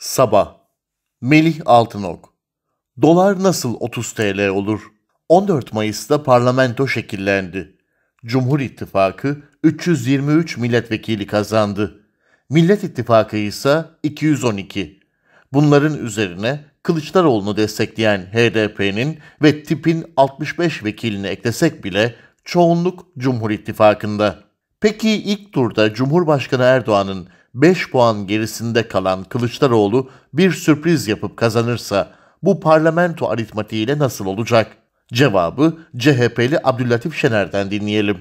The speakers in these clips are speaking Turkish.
Sabah Melih Altınok Dolar nasıl 30 TL olur? 14 Mayıs'ta parlamento şekillendi. Cumhur İttifakı 323 milletvekili kazandı. Millet İttifakı ise 212. Bunların üzerine Kılıçdaroğlu'nu destekleyen HDP'nin ve tipin 65 vekilini eklesek bile çoğunluk Cumhur İttifakı'nda. Peki ilk turda Cumhurbaşkanı Erdoğan'ın 5 puan gerisinde kalan Kılıçdaroğlu bir sürpriz yapıp kazanırsa bu parlamento aritmatiğiyle nasıl olacak? Cevabı CHP'li Abdülatif Şener'den dinleyelim.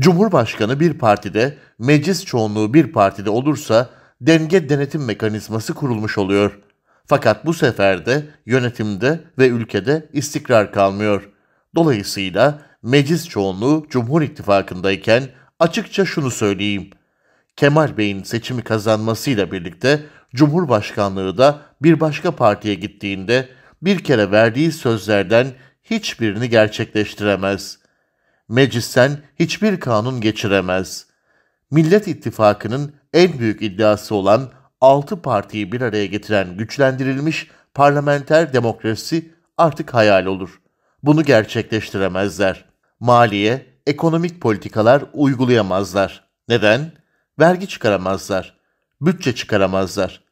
Cumhurbaşkanı bir partide, meclis çoğunluğu bir partide olursa denge denetim mekanizması kurulmuş oluyor. Fakat bu sefer de yönetimde ve ülkede istikrar kalmıyor. Dolayısıyla meclis çoğunluğu Cumhur İttifakı'ndayken açıkça şunu söyleyeyim. Kemal Bey'in seçimi kazanmasıyla birlikte Cumhurbaşkanlığı da bir başka partiye gittiğinde bir kere verdiği sözlerden hiçbirini gerçekleştiremez. Meclisten hiçbir kanun geçiremez. Millet İttifakı'nın en büyük iddiası olan 6 partiyi bir araya getiren güçlendirilmiş parlamenter demokrasi artık hayal olur. Bunu gerçekleştiremezler. Maliye, ekonomik politikalar uygulayamazlar. Neden? vergi çıkaramazlar, bütçe çıkaramazlar.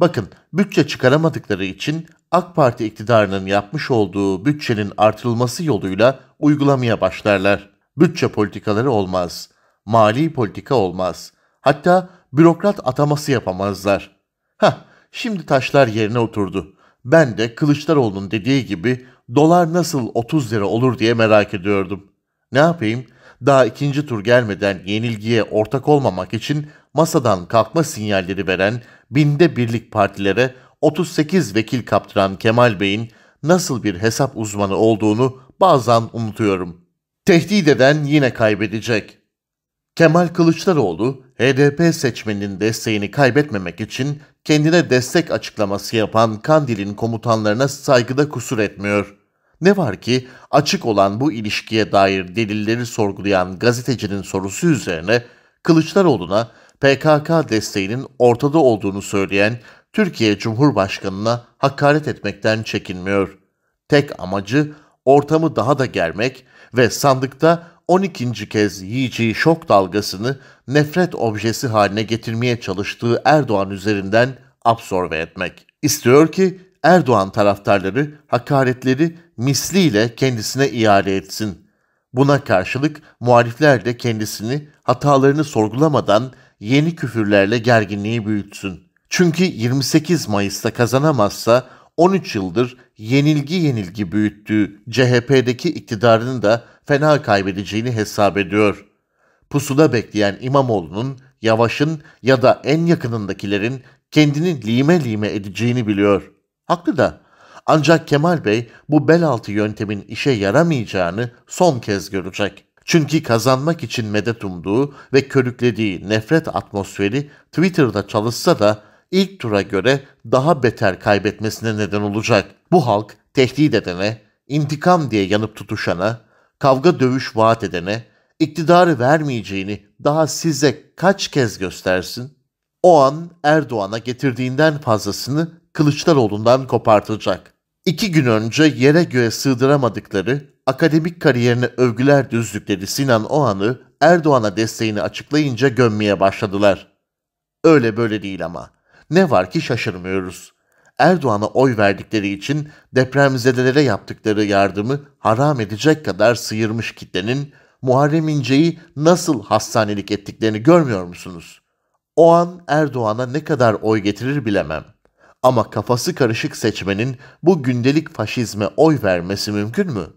Bakın bütçe çıkaramadıkları için AK Parti iktidarının yapmış olduğu bütçenin artırılması yoluyla uygulamaya başlarlar. Bütçe politikaları olmaz, mali politika olmaz. Hatta bürokrat ataması yapamazlar. Ha, şimdi taşlar yerine oturdu. Ben de Kılıçdaroğlu'nun dediği gibi dolar nasıl 30 lira olur diye merak ediyordum. Ne yapayım? daha ikinci tur gelmeden yenilgiye ortak olmamak için masadan kalkma sinyalleri veren binde birlik partilere 38 vekil kaptıran Kemal Bey'in nasıl bir hesap uzmanı olduğunu bazen unutuyorum. Tehdit eden yine kaybedecek. Kemal Kılıçdaroğlu, HDP seçmeninin desteğini kaybetmemek için kendine destek açıklaması yapan Kandil'in komutanlarına saygıda kusur etmiyor. Ne var ki açık olan bu ilişkiye dair delilleri sorgulayan gazetecinin sorusu üzerine Kılıçdaroğlu'na PKK desteğinin ortada olduğunu söyleyen Türkiye Cumhurbaşkanı'na hakaret etmekten çekinmiyor. Tek amacı ortamı daha da germek ve sandıkta 12. kez yiyeceği şok dalgasını nefret objesi haline getirmeye çalıştığı Erdoğan üzerinden absorbe etmek. İstiyor ki Erdoğan taraftarları hakaretleri misliyle kendisine iade etsin. Buna karşılık muhalifler de kendisini hatalarını sorgulamadan yeni küfürlerle gerginliği büyütsün. Çünkü 28 Mayıs'ta kazanamazsa 13 yıldır yenilgi yenilgi büyüttüğü CHP'deki iktidarını da fena kaybedeceğini hesap ediyor. Pusula bekleyen İmamoğlu'nun, Yavaş'ın ya da en yakınındakilerin kendini lime lime edeceğini biliyor. Haklı da. Ancak Kemal Bey bu bel altı yöntemin işe yaramayacağını son kez görecek. Çünkü kazanmak için medet umduğu ve körüklediği nefret atmosferi Twitter'da çalışsa da ilk tura göre daha beter kaybetmesine neden olacak. Bu halk tehdit edene, intikam diye yanıp tutuşana, kavga dövüş vaat edene, iktidarı vermeyeceğini daha size kaç kez göstersin? O an Erdoğan'a getirdiğinden fazlasını Kılıçdaroğlu'ndan kopartılacak. İki gün önce yere göğe sığdıramadıkları akademik kariyerine övgüler düzdükleri Sinan Oğan'ı Erdoğan'a desteğini açıklayınca gömmeye başladılar. Öyle böyle değil ama. Ne var ki şaşırmıyoruz. Erdoğan'a oy verdikleri için depremzedelere yaptıkları yardımı haram edecek kadar sıyırmış kitlenin Muharrem İnce'yi nasıl hastanelik ettiklerini görmüyor musunuz? O an Erdoğan'a ne kadar oy getirir bilemem ama kafası karışık seçmenin bu gündelik faşizme oy vermesi mümkün mü?